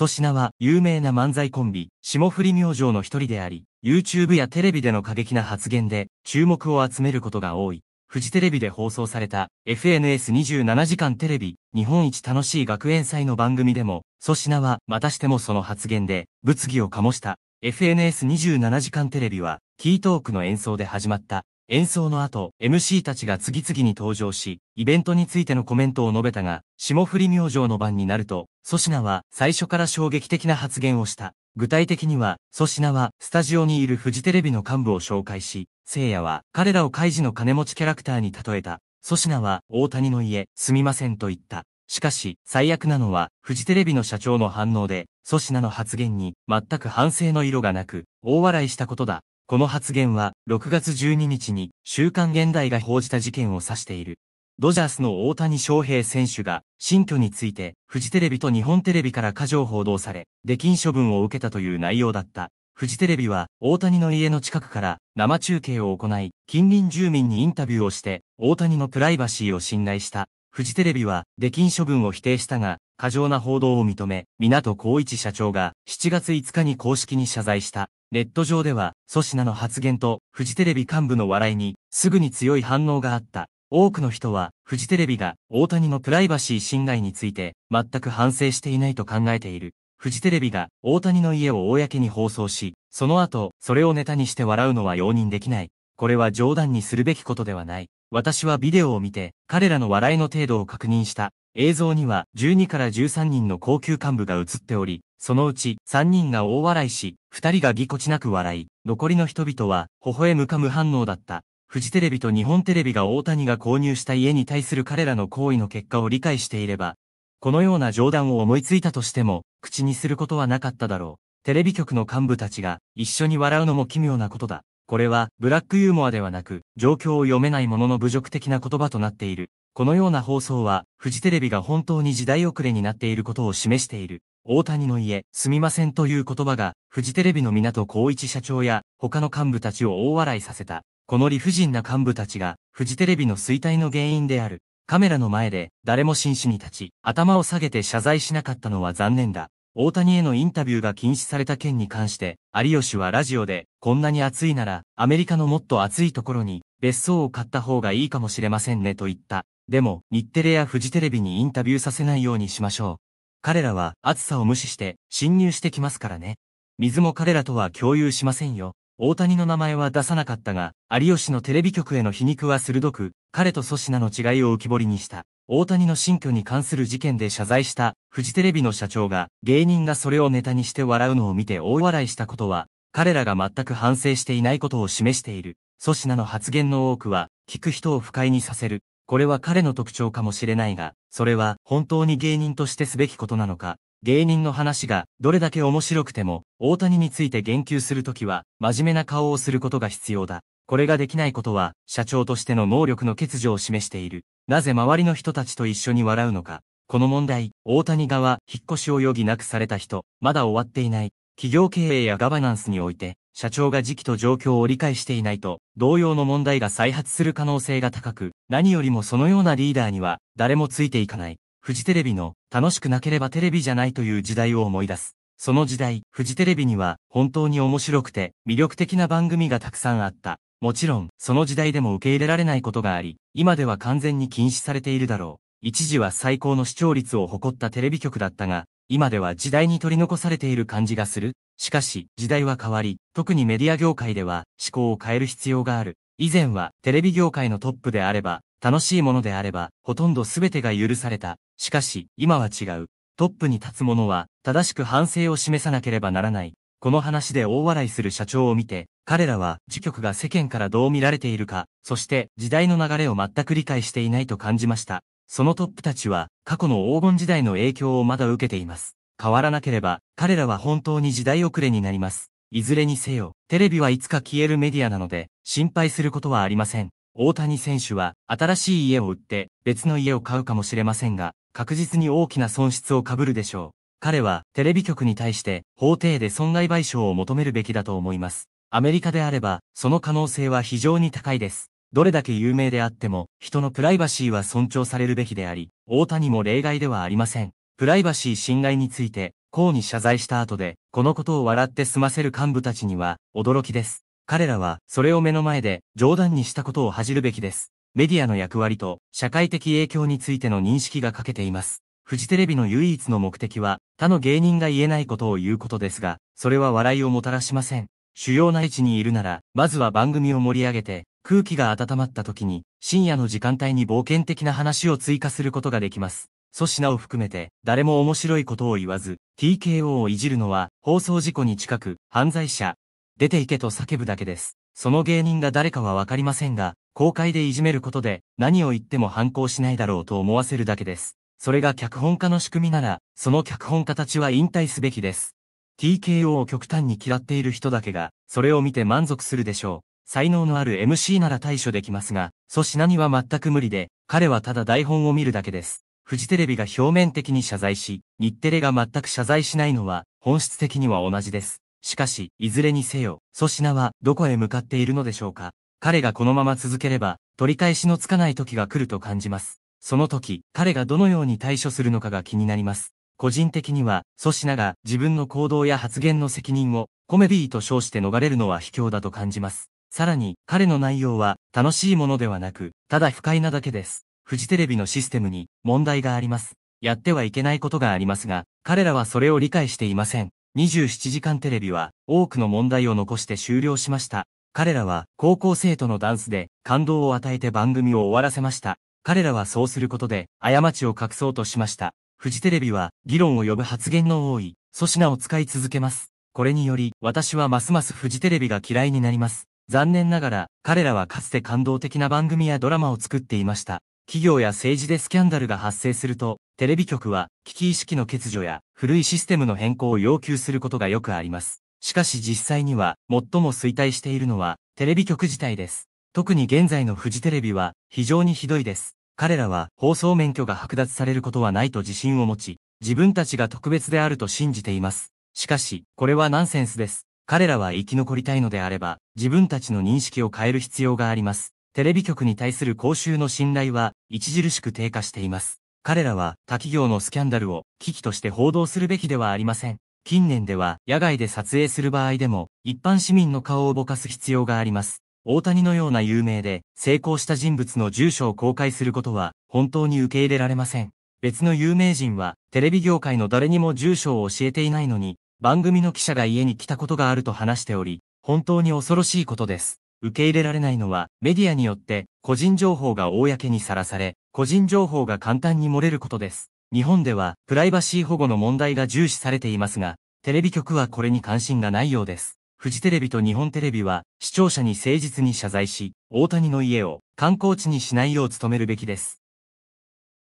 粗品は有名な漫才コンビ、霜降り明星の一人であり、YouTube やテレビでの過激な発言で注目を集めることが多い。フジテレビで放送された FNS27 時間テレビ日本一楽しい学園祭の番組でも、粗品はまたしてもその発言で物議を醸した。FNS27 時間テレビはキートークの演奏で始まった演奏の後、MC たちが次々に登場し、イベントについてのコメントを述べたが、霜降り明星の番になると、粗品は最初から衝撃的な発言をした。具体的には、粗品はスタジオにいるフジテレビの幹部を紹介し、聖夜は彼らを開示の金持ちキャラクターに例えた。粗品は大谷の家、すみませんと言った。しかし、最悪なのは、フジテレビの社長の反応で、粗品の発言に全く反省の色がなく、大笑いしたことだ。この発言は、6月12日に、週刊現代が報じた事件を指している。ドジャースの大谷翔平選手が、新居について、フジテレビと日本テレビから過剰報道され、出禁処分を受けたという内容だった。フジテレビは、大谷の家の近くから生中継を行い、近隣住民にインタビューをして、大谷のプライバシーを信頼した。フジテレビは、出禁処分を否定したが、過剰な報道を認め、港光一社長が7月5日に公式に謝罪した。ネット上では、粗品の発言と、フジテレビ幹部の笑いに、すぐに強い反応があった。多くの人は、フジテレビが、大谷のプライバシー侵害について、全く反省していないと考えている。フジテレビが、大谷の家を公に放送し、その後、それをネタにして笑うのは容認できない。これは冗談にするべきことではない。私はビデオを見て、彼らの笑いの程度を確認した。映像には12から13人の高級幹部が映っており、そのうち3人が大笑いし、2人がぎこちなく笑い、残りの人々は微笑むか無反応だった。フジテレビと日本テレビが大谷が購入した家に対する彼らの行為の結果を理解していれば、このような冗談を思いついたとしても、口にすることはなかっただろう。テレビ局の幹部たちが一緒に笑うのも奇妙なことだ。これはブラックユーモアではなく、状況を読めないものの侮辱的な言葉となっている。このような放送は、フジテレビが本当に時代遅れになっていることを示している。大谷の家、すみませんという言葉が、フジテレビの港孝一社長や、他の幹部たちを大笑いさせた。この理不尽な幹部たちが、フジテレビの衰退の原因である。カメラの前で、誰も真摯に立ち、頭を下げて謝罪しなかったのは残念だ。大谷へのインタビューが禁止された件に関して、有吉はラジオで、こんなに暑いなら、アメリカのもっと暑いところに、別荘を買った方がいいかもしれませんねと言った。でも、日テレやフジテレビにインタビューさせないようにしましょう。彼らは暑さを無視して侵入してきますからね。水も彼らとは共有しませんよ。大谷の名前は出さなかったが、有吉のテレビ局への皮肉は鋭く、彼と粗品の違いを浮き彫りにした。大谷の新居に関する事件で謝罪した、フジテレビの社長が、芸人がそれをネタにして笑うのを見て大笑いしたことは、彼らが全く反省していないことを示している。粗品の発言の多くは、聞く人を不快にさせる、これは彼の特徴かもしれないが、それは本当に芸人としてすべきことなのか、芸人の話がどれだけ面白くても、大谷について言及するときは、真面目な顔をすることが必要だ。これができないことは、社長としての能力の欠如を示している。なぜ周りの人たちと一緒に笑うのか。この問題、大谷側、引っ越しを余儀なくされた人、まだ終わっていない。企業経営やガバナンスにおいて、社長が時期と状況を理解していないと、同様の問題が再発する可能性が高く、何よりもそのようなリーダーには、誰もついていかない。フジテレビの、楽しくなければテレビじゃないという時代を思い出す。その時代、フジテレビには、本当に面白くて、魅力的な番組がたくさんあった。もちろん、その時代でも受け入れられないことがあり、今では完全に禁止されているだろう。一時は最高の視聴率を誇ったテレビ局だったが、今では時代に取り残されている感じがする。しかし、時代は変わり、特にメディア業界では思考を変える必要がある。以前はテレビ業界のトップであれば、楽しいものであれば、ほとんど全てが許された。しかし、今は違う。トップに立つ者は、正しく反省を示さなければならない。この話で大笑いする社長を見て、彼らは、自局が世間からどう見られているか、そして、時代の流れを全く理解していないと感じました。そのトップたちは過去の黄金時代の影響をまだ受けています。変わらなければ彼らは本当に時代遅れになります。いずれにせよ、テレビはいつか消えるメディアなので心配することはありません。大谷選手は新しい家を売って別の家を買うかもしれませんが、確実に大きな損失を被るでしょう。彼はテレビ局に対して法廷で損害賠償を求めるべきだと思います。アメリカであれば、その可能性は非常に高いです。どれだけ有名であっても、人のプライバシーは尊重されるべきであり、大谷も例外ではありません。プライバシー侵害について、こうに謝罪した後で、このことを笑って済ませる幹部たちには、驚きです。彼らは、それを目の前で、冗談にしたことを恥じるべきです。メディアの役割と、社会的影響についての認識が欠けています。フジテレビの唯一の目的は、他の芸人が言えないことを言うことですが、それは笑いをもたらしません。主要な位置にいるなら、まずは番組を盛り上げて、空気が温まった時に、深夜の時間帯に冒険的な話を追加することができます。粗品を含めて、誰も面白いことを言わず、TKO をいじるのは、放送事故に近く、犯罪者、出ていけと叫ぶだけです。その芸人が誰かはわかりませんが、公開でいじめることで、何を言っても反抗しないだろうと思わせるだけです。それが脚本家の仕組みなら、その脚本家たちは引退すべきです。TKO を極端に嫌っている人だけが、それを見て満足するでしょう。才能のある MC なら対処できますが、粗品には全く無理で、彼はただ台本を見るだけです。フジテレビが表面的に謝罪し、日テレが全く謝罪しないのは、本質的には同じです。しかし、いずれにせよ、粗品はどこへ向かっているのでしょうか。彼がこのまま続ければ、取り返しのつかない時が来ると感じます。その時、彼がどのように対処するのかが気になります。個人的には、粗品が自分の行動や発言の責任を、コメディーと称して逃れるのは卑怯だと感じます。さらに、彼の内容は、楽しいものではなく、ただ不快なだけです。フジテレビのシステムに、問題があります。やってはいけないことがありますが、彼らはそれを理解していません。27時間テレビは、多くの問題を残して終了しました。彼らは、高校生とのダンスで、感動を与えて番組を終わらせました。彼らはそうすることで、過ちを隠そうとしました。フジテレビは、議論を呼ぶ発言の多い、粗品を使い続けます。これにより、私はますますフジテレビが嫌いになります。残念ながら、彼らはかつて感動的な番組やドラマを作っていました。企業や政治でスキャンダルが発生すると、テレビ局は危機意識の欠如や古いシステムの変更を要求することがよくあります。しかし実際には最も衰退しているのはテレビ局自体です。特に現在のフジテレビは非常にひどいです。彼らは放送免許が剥奪されることはないと自信を持ち、自分たちが特別であると信じています。しかし、これはナンセンスです。彼らは生き残りたいのであれば、自分たちの認識を変える必要があります。テレビ局に対する公衆の信頼は、著しく低下しています。彼らは、他企業のスキャンダルを、危機として報道するべきではありません。近年では、野外で撮影する場合でも、一般市民の顔をぼかす必要があります。大谷のような有名で、成功した人物の住所を公開することは、本当に受け入れられません。別の有名人は、テレビ業界の誰にも住所を教えていないのに、番組の記者が家に来たことがあると話しており、本当に恐ろしいことです。受け入れられないのは、メディアによって、個人情報が公にさらされ、個人情報が簡単に漏れることです。日本では、プライバシー保護の問題が重視されていますが、テレビ局はこれに関心がないようです。フジテレビと日本テレビは、視聴者に誠実に謝罪し、大谷の家を観光地にしないよう努めるべきです。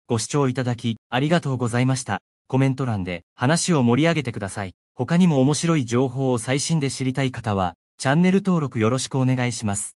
ご視聴いただき、ありがとうございました。コメント欄で話を盛り上げてください。他にも面白い情報を最新で知りたい方は、チャンネル登録よろしくお願いします。